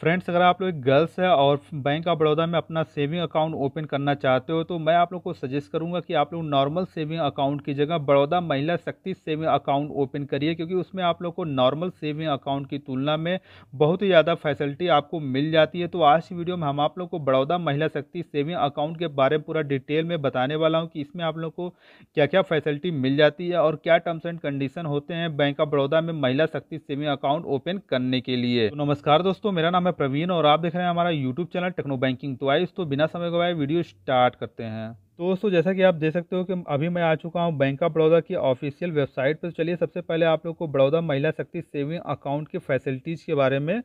friends अगर आप लोग गर्ल्स है और बैंक ऑफ बड़ौदा में अपना सेविंग अकाउंट ओपन करना चाहते हो तो मैं आप लोग को सजेस्ट करूंगा कि आप लोग नॉर्मल सेविंग अकाउंट की जगह बड़ौदा महिला शक्ति सेविंग अकाउंट ओपन करिए क्योंकि उसमें आप लोग को नॉर्मल सेविंग अकाउंट की तुलना में बहुत ही ज़्यादा फैसिलिटी आपको मिल जाती है तो आज की वीडियो में हम आप लोग को बड़ौदा महिला शक्ति सेविंग अकाउंट के बारे में पूरा डिटेल में बताने वाला हूँ कि इसमें आप लोग को क्या क्या फैसिलिटी मिल जाती है और क्या टर्म्स एंड कंडीशन होते हैं बैंक ऑफ बड़ौदा में महिला शक्ति सेविंग अकाउंट ओपन करने के लिए तो नमस्कार दोस्तों मेरा नाम मैं प्रवीण और आप देख रहे हैं हमारा यूट्यूब चैनल टेक्नो बैंकिंग तो आइए तो बिना समय गवाए वीडियो स्टार्ट करते हैं तो दोस्तों जैसा कि आप देख सकते हो कि अभी मैं आ चुका हूँ बैंक ऑफ बड़ौदा की ऑफिशियल वेबसाइट पर चलिए सबसे पहले आप लोग को बड़ौदा महिला शक्ति सेविंग अकाउंट की फैसिलिटीज़ के बारे में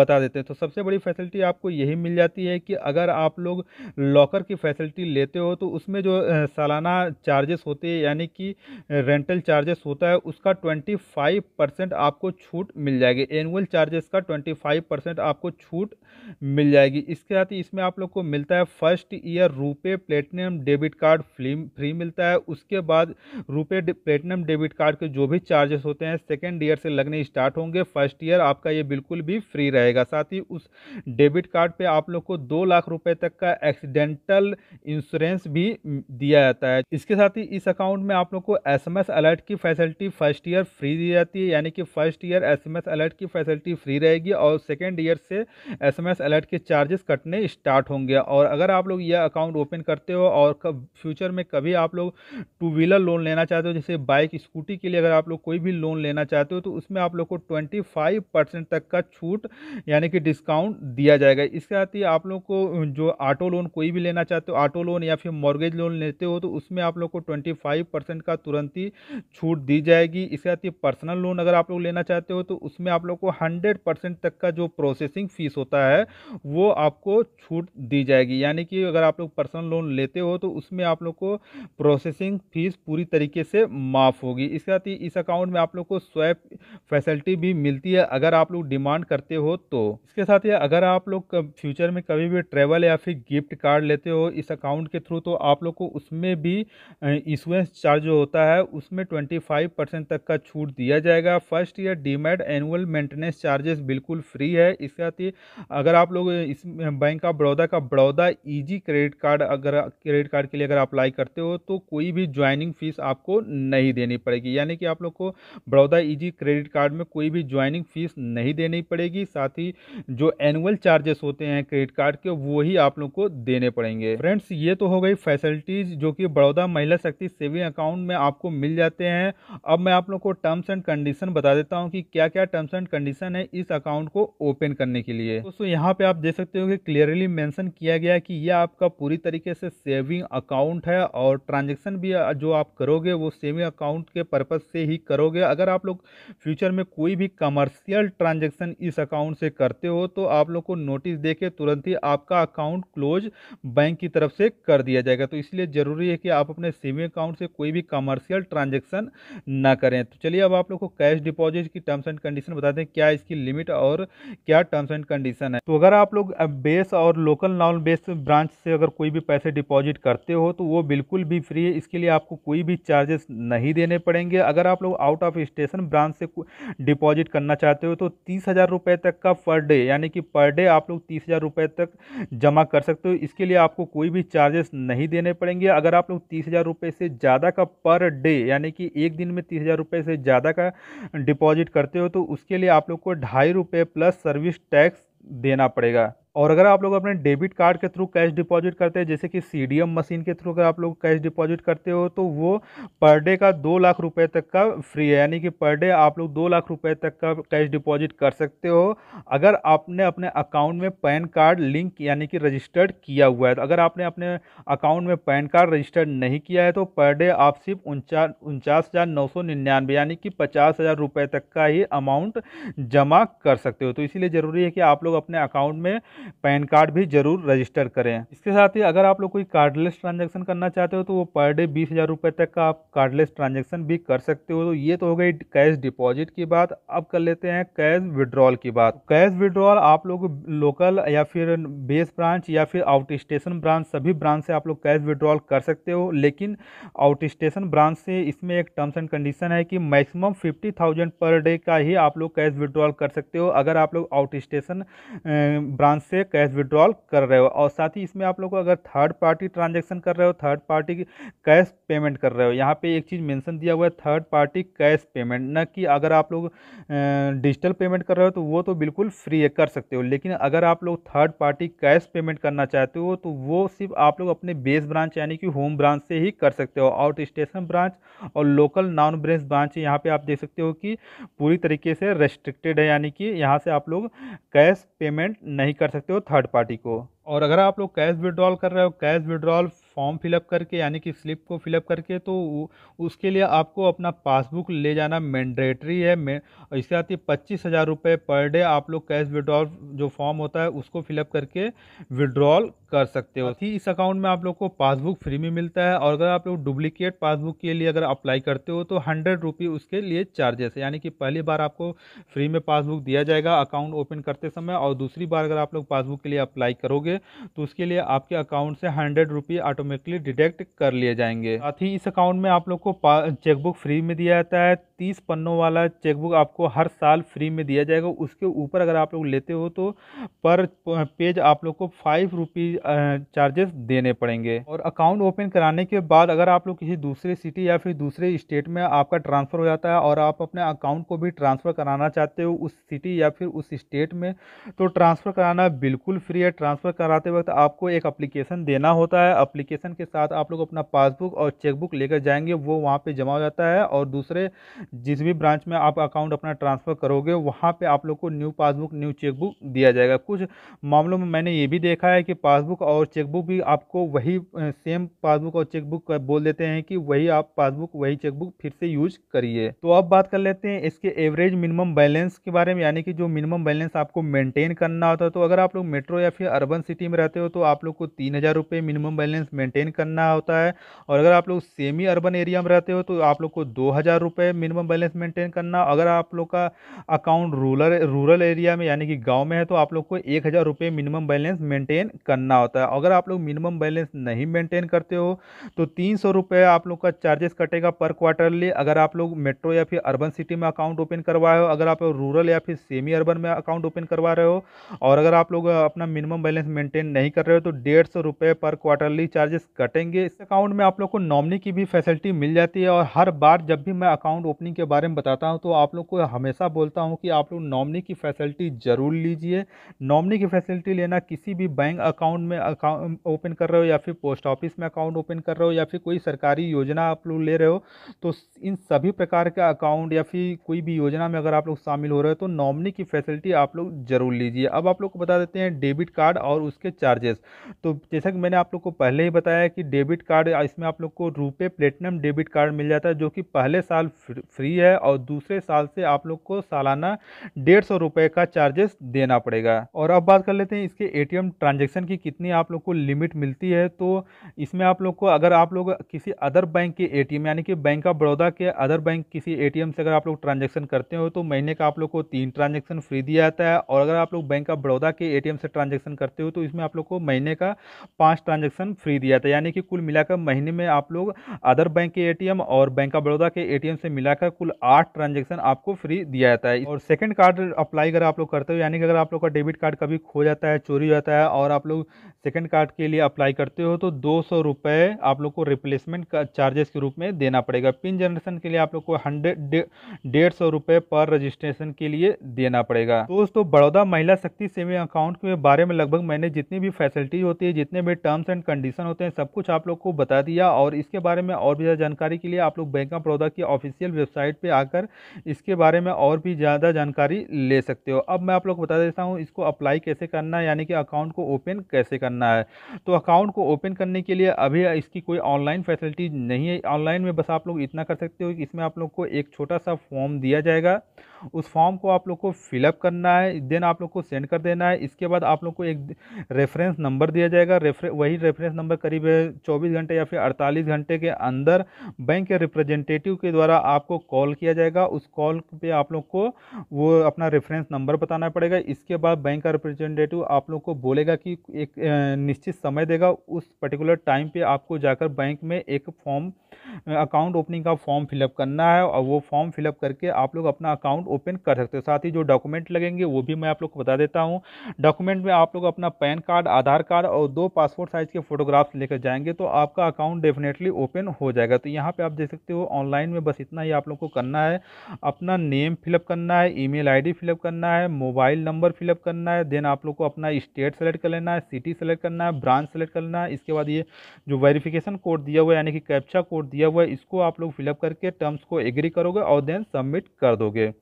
बता देते हैं तो सबसे बड़ी फैसिलिटी आपको यही मिल जाती है कि अगर आप लोग लॉकर की फैसिलिटी लेते हो तो उसमें जो सालाना चार्जेस होते हैं यानी कि रेंटल चार्जेस होता है उसका ट्वेंटी फाइव परसेंट आपको छूट मिल जाएगी एनुअल चार्जेस का ट्वेंटी फाइव परसेंट आपको छूट मिल जाएगी इसके साथ ही इसमें आप लोग को मिलता है first year RuPay platinum debit card free free मिलता है उसके बाद रुपये प्लेटिनम डेबिट कार्ड के जो भी चार्जेस होते हैं सेकेंड ईयर से लगने स्टार्ट होंगे फर्स्ट ईयर आपका ये बिल्कुल भी फ्री रहेगा साथ ही उस डेबिट कार्ड पर आप लोग को दो लाख रुपये तक का एक्सीडेंटल इंश्योरेंस भी दिया जाता है इसके साथ ही इस अकाउंट में आप लोग को एस अलर्ट की फैसिलिटी फर्स्ट ईयर फ्री दी जाती है यानी कि फर्स्ट ईयर एस अलर्ट की फैसिलिटी फ्री रहेगी और सेकेंड ईयर से एस अलर्ट के चार्जेस कटने स्टार्ट होंगे और अगर आप लोग यह अकाउंट ओपन करते हो और कब फ्यूचर में कभी आप लोग टू व्हीलर लोन लेना चाहते हो जैसे बाइक स्कूटी के लिए अगर आप लोग कोई भी लोन लेना चाहते हो तो उसमें आप लोग को ट्वेंटी फाइव परसेंट तक का छूट यानी कि डिस्काउंट दिया जाएगा इसके साथ ही आप लोग को जो ऑटो लोन कोई भी लेना चाहते हो ऑटो लोन या फिर मॉर्गेज लोन लेते हो तो उसमें आप लोग को ट्वेंटी फाइव परसेंट का तुरंत ही छूट दी जाएगी इसके साथ ही पर्सनल लोन अगर आप लोग लेना चाहते हो तो उसमें आप लोग को हंड्रेड परसेंट तक का जो प्रोसेसिंग फ़ीस होता है वो आपको छूट दी जाएगी यानी कि अगर आप लोग पर्सनल लोन लेते हो तो उसमें आप लोग को प्रोसेसिंग फीस पूरी तरीके से माफ़ होगी इसके साथ ही इस अकाउंट में आप लोग को स्वैप फैसिलिटी भी मिलती है अगर आप लोग डिमांड करते हो तो इसके साथ ही अगर आप लोग फ्यूचर में कभी भी ट्रेवल या फिर गिफ्ट कार्ड लेते हो इस अकाउंट के थ्रू तो आप लोग को उसमें भी इंश्योरेंस चार्ज जो होता है उसमें ट्वेंटी फाइव परसेंट तक का छूट दिया जाएगा first year demat annual maintenance charges बिल्कुल फ्री है इसके साथ ही अगर आप लोग इस बैंक ऑफ बड़ौदा का बड़ौदा ईजी क्रेडिट कार्ड अगर क्रेडिट कार्ड कार्ड के लिए अगर अप्लाई करते हो तो कोई भी ज्वाइनिंग फीस आपको नहीं देनी पड़ेगी यानी कि आप लोग को बड़ौदा ईजी क्रेडिट कार्ड में कोई भी ज्वाइनिंग फीस नहीं देनी पड़ेगी साथ ही जो एनुअल चार्जेस होते हैं क्रेडिट कार्ड के वो ही आप लोग को देने पड़ेंगे फ्रेंड्स ये तो हो गई फैसिलिटीज़ जो कि बड़ौदा महिला शक्ति सेविंग अकाउंट में आपको मिल जाते हैं अब मैं आप लोग को टर्म्स एंड कंडीशन बता देता हूँ कि क्या क्या टर्म्स एंड कंडीशन है इस अकाउंट को ओपन करने के लिए दोस्तों यहाँ पे आप देख सकते हो कि क्लियरली मैंशन किया गया कि यह आपका पूरी तरीके से सेविंग सेविंग अकाउंट है और ट्रांजेक्शन भी जो आप करोगे वो सेविंग अकाउंट के पर्पज़ से ही करोगे अगर आप लोग फ्यूचर में कोई भी कमर्शियल ट्रांजेक्शन इस अकाउंट से करते हो तो आप लोग को नोटिस दे तुरंत ही आपका अकाउंट क्लोज बैंक की तरफ से कर दिया जाएगा तो इसलिए ज़रूरी है कि आप अपने सेविंग अकाउंट से कोई भी कमर्शियल ट्रांजेक्शन ना करें तो चलिए अब आप लोग को कैश डिपॉजिट की टर्म्स एंड कंडीशन बता दें क्या इसकी लिमिट और क्या टर्म्स एंड कंडीशन है तो अगर आप लोग बेस और लोकल नॉन बेस ब्रांच से अगर कोई भी पैसे डिपॉजिट कर करते हो तो वो बिल्कुल भी फ्री है इसके लिए आपको कोई भी चार्जेस नहीं देने पड़ेंगे अगर आप लोग आउट ऑफ स्टेशन ब्रांच से डिपॉजिट करना चाहते हो तो तीस हज़ार रुपये तक का पर डे यानी कि पर डे आप लोग तीस हज़ार रुपये तक जमा कर सकते हो इसके लिए आपको कोई भी चार्जेस नहीं देने पड़ेंगे अगर आप लोग तीस हज़ार रुपये से ज़्यादा का पर डे यानी कि एक दिन में तीस हज़ार रुपये से ज़्यादा का डिपॉजिट करते हो तो उसके लिए आप लोग को ढाई रुपये प्लस सर्विस टैक्स देना पड़ेगा और अगर आप लोग अपने डेबिट कार्ड के थ्रू कैश डिपॉजिट करते हैं जैसे कि सी मशीन के थ्रू अगर आप लोग कैश डिपॉजिट करते हो तो वो पर डे का दो लाख रुपए तक का फ्री है यानी कि पर डे आप लोग दो लाख रुपए तक का कैश डिपॉजिट कर सकते हो अगर आपने अपने अकाउंट में पैन कार्ड लिंक यानी कि रजिस्टर्ड किया हुआ है तो अगर आपने अपने अकाउंट में पैन कार्ड रजिस्टर्ड नहीं किया है तो पर डे आप सिर्फ उनचास हज़ार नौ सौ निन्यानवे यानी कि पचास हज़ार रुपये तक का ही अमाउंट जमा कर सकते हो तो इसीलिए ज़रूरी है कि आप लोग अपने अकाउंट में पैन कार्ड भी जरूर रजिस्टर करें इसके साथ ही अगर आप लोग कोई कार्डलेस ट्रांजेक्शन करना चाहते हो तो वो पर डे बीस हज़ार रुपये तक का आप कार्डलेस ट्रांजेक्शन भी कर सकते हो तो ये तो हो गई कैश डिपॉजिट की बात अब कर लेते हैं कैश विड्रॉल की बात कैश विड्रॉल आप लोग लोकल या फिर बेस ब्रांच या फिर आउट स्टेशन ब्रांच सभी ब्रांच से आप लोग कैश विड्रॉल कर सकते हो लेकिन आउट स्टेशन ब्रांच से इसमें एक टर्म्स एंड कंडीशन है कि maximum fifty thousand per day का ही आप लोग कैश विड्रॉल कर सकते हो अगर आप लोग आउट स्टेशन ब्रांच से कैश विड्रॉल कर रहे हो और साथ ही इसमें आप लोग अगर थर्ड पार्टी ट्रांजेक्शन कर रहे हो थर्ड पार्टी कैश पेमेंट कर रहे हो यहाँ पे एक चीज़ मेंशन दिया हुआ है थर्ड पार्टी कैश पेमेंट न कि अगर आप लोग डिजिटल पेमेंट कर रहे हो तो वो तो बिल्कुल फ्री कर सकते हो लेकिन अगर आप लोग थर्ड पार्टी कैश पेमेंट करना चाहते हो तो वो सिर्फ आप लोग अपने बेस ब्रांच यानी कि होम ब्रांच से ही कर सकते हो आउट स्टेशन ब्रांच और लोकल नॉन ब्रेंस ब्रांच यहाँ पर आप देख सकते हो कि पूरी तरीके से रेस्ट्रिक्टेड है यानी कि यहाँ से आप लोग कैश पेमेंट नहीं कर सकते सकते हो थर्ड पार्टी को और अगर आप लोग कैश विड्रॉल कर रहे हो कैश विड्रॉल फॉर्म फिलअप करके यानी कि स्लिप को फिलअप करके तो उसके लिए आपको अपना पासबुक ले जाना मैंडेटरी है मैं इसके आती है पच्चीस हज़ार रुपये पर डे आप लोग कैश विड्रॉल जो फॉर्म होता है उसको फिलअप करके विड्रॉल कर सकते हो ही इस अकाउंट में आप लोग को पासबुक फ्री में मिलता है और अगर आप लोग डुप्लीकेट पासबुक के लिए अगर अप्लाई करते हो तो हंड्रेड रुपी उसके लिए चार्जेस है यानी कि पहली बार आपको फ्री में पासबुक दिया जाएगा अकाउंट ओपन करते समय और दूसरी बार अगर आप लोग पासबुक के लिए अप्लाई करोगे तो उसके लिए आपके अकाउंट से हंड्रेड रुपी ऑटोमेटिकली डिडक्ट कर लिए जाएंगे साथ ही इस अकाउंट में आप लोग को चेकबुक फ्री में दिया जाता है तीस पन्नों वाला चेकबुक आपको हर साल फ्री में दिया जाएगा उसके ऊपर अगर आप लोग लेते हो तो पर पेज आप लोग को फाइव रुपीज़ चार्जेस देने पड़ेंगे और अकाउंट ओपन कराने के बाद अगर आप लोग किसी दूसरे सिटी या फिर दूसरे स्टेट में आपका ट्रांसफ़र हो जाता है और आप अपने अकाउंट को भी ट्रांसफ़र कराना चाहते हो उस सिटी या फिर उस स्टेट में तो ट्रांसफ़र कराना बिल्कुल फ्री है ट्रांसफ़र कराते वक्त आपको एक अप्लीकेशन देना होता है अप्लीकेशन के साथ आप लोग अपना पासबुक और चेकबुक लेकर जाएंगे वो वहाँ पर जमा हो जाता है और दूसरे जिस भी ब्रांच में आप अकाउंट अपना ट्रांसफ़र करोगे वहाँ पे आप लोग को न्यू पासबुक न्यू चेकबुक दिया जाएगा कुछ मामलों में मैंने ये भी देखा है कि पासबुक और चेकबुक भी आपको वही सेम पासबुक और चेकबुक बोल देते हैं कि वही आप पासबुक वही चेकबुक फिर से यूज करिए तो अब बात कर लेते हैं इसके एवरेज मिनिमम बैलेंस के बारे में यानी कि जो मिनिमम बैलेंस आपको मेनटेन करना होता है तो अगर आप लोग मेट्रो या फिर अर्बन सिटी में रहते हो तो आप लोग को तीन हज़ार रुपये मिनिमम बैलेंस मेंटेन करना होता है और अगर आप लोग सेमी अर्बन एरिया में रहते हो तो आप लोग को दो हज़ार रुपये मिनिमम मिनिमम बैलेंस मेंटेन करना अगर आप लोग का अकाउंट रूरल रूरल एरिया में यानी कि गांव में है तो आप लोग को एक हज़ार रुपये मिनिमम बैलेंस मेंटेन करना होता है अगर आप लोग मिनिमम बैलेंस नहीं मेंटेन करते हो तो तीन सौ रुपये आप लोग का चार्जेस कटेगा पर क्वार्टरली अगर आप लोग मेट्रो या फिर अर्बन सिटी में अकाउंट ओपन करवाए हो अगर आप रूरल या फिर सेमी अर्बन में अकाउंट ओपन करवा रहे हो और अगर आप लोग अपना मिनिमम बैलेंस मेंटेन नहीं कर रहे हो तो डेढ़ सौ रुपये पर क्वार्टरली चार्जेस कटेंगे इस अकाउंट में आप लोग को नॉमनी की भी फैसिलिटी मिल जाती है और हर बार जब भी मैं अकाउंट ओपन कंपनी के बारे में बताता हूँ तो आप लोग को हमेशा बोलता हूँ कि आप लोग नॉमनी की फैसिलिटी ज़रूर लीजिए नॉमनी की फैसिलिटी लेना किसी भी बैंक अकाउंट में अकाउंट ओपन कर रहे हो या फिर पोस्ट ऑफिस में अकाउंट ओपन कर रहे हो या फिर कोई सरकारी योजना आप लोग ले रहे हो तो इन सभी प्रकार के अकाउंट या फिर कोई भी योजना में अगर आप लोग शामिल हो रहे हो तो नॉमनी की फैसिलिटी आप लोग ज़रूर लीजिए अब आप लोग को बता देते हैं डेबिट कार्ड और उसके चार्जेस तो जैसा कि मैंने आप लोग को पहले ही बताया कि डेबिट कार्ड इसमें आप लोग को रुपये प्लेटिनम डेबिट कार्ड मिल जाता है जो कि पहले साल फ्री है और दूसरे साल से आप लोग को सालाना डेढ़ सौ रुपये का चार्जेस देना पड़ेगा और अब बात कर लेते हैं इसके एटीएम ट्रांजेक्शन की कितनी आप लोग को लिमिट मिलती है तो इसमें आप लोग को अगर आप लोग किसी अदर बैंक के एम यानी कि बैंक ऑफ बड़ौदा के अदर बैंक किसी एम से अगर आप लोग ट्रांजेक्शन करते हो तो महीने का आप लोग को तीन ट्रांजेक्शन फ्री दिया जाता है और अगर आप लोग बैंक ऑफ बड़ौदा के एम से ट्रांजेक्शन करते हो तो इसमें आप लोग को महीने का पाँच ट्रांजेक्शन फ्री दिया जाता है यानी कि कुल मिलाकर महीने में आप लोग अदर बैंक के ए और बैंक ऑफ बड़ौदा के ए से मिलाकर का कुल आठ ट्रांजेक्शन आपको फ्री दिया जाता है और सेकेंड कार्ड अप्लाई अगर आप लोग करते हो यानी कि अगर आप लोग का डेबिट कार्ड कभी खो जाता है चोरी हो जाता है और आप लोग सेकेंड कार्ड के लिए अप्लाई करते हो तो दो सौ आप लोग को रिप्लेसमेंट चार्जेस के रूप में देना पड़ेगा पिन जनरेशन के लिए आप लोग को हंड्रेड डेढ़ सौ रुपये पर रजिस्ट्रेशन के लिए देना पड़ेगा दोस्तों बड़ौदा महिला शक्ति सेविंग अकाउंट के बारे में लगभग मैंने जितनी भी फैसिलिटी होती है जितने भी टर्म्स एंड कंडीशन होते हैं सब कुछ आप लोग को बता दिया और इसके बारे में और भी ज़्यादा जानकारी के लिए आप लोग बैंक ऑफ बड़ौदा की ऑफिशियल वेबसाइट वेबसाइट पे आकर इसके बारे में और भी ज़्यादा जानकारी ले सकते हो अब मैं आप लोग बता देता हूँ इसको अप्लाई कैसे करना है यानी कि अकाउंट को ओपन कैसे करना है तो अकाउंट को ओपन करने के लिए अभी इसकी कोई ऑनलाइन फैसिलिटी नहीं है ऑनलाइन में बस आप लोग इतना कर सकते हो कि इसमें आप लोग को एक छोटा सा फॉर्म दिया जाएगा उस फॉर्म को आप लोग को फिलअप करना है देन आप लोग को सेंड कर देना है इसके बाद आप लोग को एक रेफरेंस नंबर दिया जाएगा रेफर वही रेफरेंस नंबर करीब चौबीस घंटे या फिर अड़तालीस घंटे के अंदर बैंक के रिप्रेजेंटेटिव के द्वारा आपको कॉल किया जाएगा उस कॉल पर आप लोग को वो अपना रेफरेंस नंबर बताना पड़ेगा इसके बाद बैंक का रिप्रेजेंटेटिव आप लोग को बोलेगा कि एक निश्चित समय देगा उस पर्टिकुलर टाइम पे आपको जाकर बैंक में एक फॉर्म अकाउंट ओपनिंग का फॉर्म फिलअप करना है और वो फॉर्म फिलअप करके आप लोग अपना अकाउंट ओपन कर सकते हो साथ ही जो डॉक्यूमेंट लगेंगे वो भी मैं आप लोग को बता देता हूँ डॉक्यूमेंट में आप लोग अपना पैन कार्ड आधार कार्ड और दो पासपोर्ट साइज़ के फोटोग्राफ्स लेकर जाएंगे तो आपका अकाउंट डेफिनेटली ओपन हो जाएगा तो यहाँ पर आप देख सकते हो ऑनलाइन में बस इतना ही आप लोग को करना है अपना नेम फिलअप करना है ई मेल फिलअप करना है मोबाइल नंबर फिलअप करना है देन आप लोग को अपना स्टेट सेलेक्ट कर लेना है सिटी सेलेक्ट करना है ब्रांच सेलेक्ट करना है इसके बाद ये जो वेरिफिकेशन कोड दिया हुआ है यानी कि कैप्चा कोड दिया हुआ है इसको आप लोग फिलअप करके टर्म्स को एग्री करोगे और देन सबमिट कर दोगे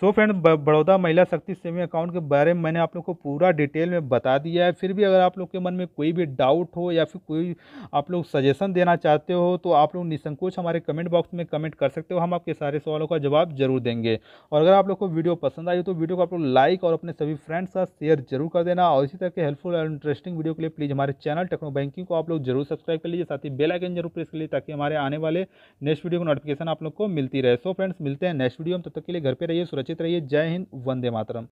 सो so फ्रेंड बड़ौदा महिला शक्ति सेविंग अकाउंट के बारे में मैंने आप लोग को पूरा डिटेल में बता दिया है फिर भी अगर आप लोग के मन में कोई भी डाउट हो या फिर कोई आप लोग सजेशन देना चाहते हो तो आप लोग निसंकोच हमारे कमेंट बॉक्स में कमेंट कर सकते हो हम आपके सारे सवालों का जवाब जरूर देंगे और अगर आप लोग को वीडियो पसंद आई तो वीडियो को आप लोग लाइक और अपने सभी फ्रेंड्स का शेयर जरूर कर देना और इसी तरह के हेल्पफुल और इंटरेस्टिंग वीडियो के लिए प्लीज़ हमारे चैनल टेक्नो बैंकिंग को आप लोग जरूर सब्सक्राइब कर लीजिए साथ ही बेल आइकन जरूर प्रेस कर लीजिए ताकि हमारे आने वाले नेक्स्ट वीडियो को नोटिफिकेशन आप लोग को मिलती रहे सो फ्रेंड्स मिलते हैं नेक्स्ट वीडियो में तब तक के लिए घर पर रहिए सुरक्षित रहिए जय हिंद वंदे मातरम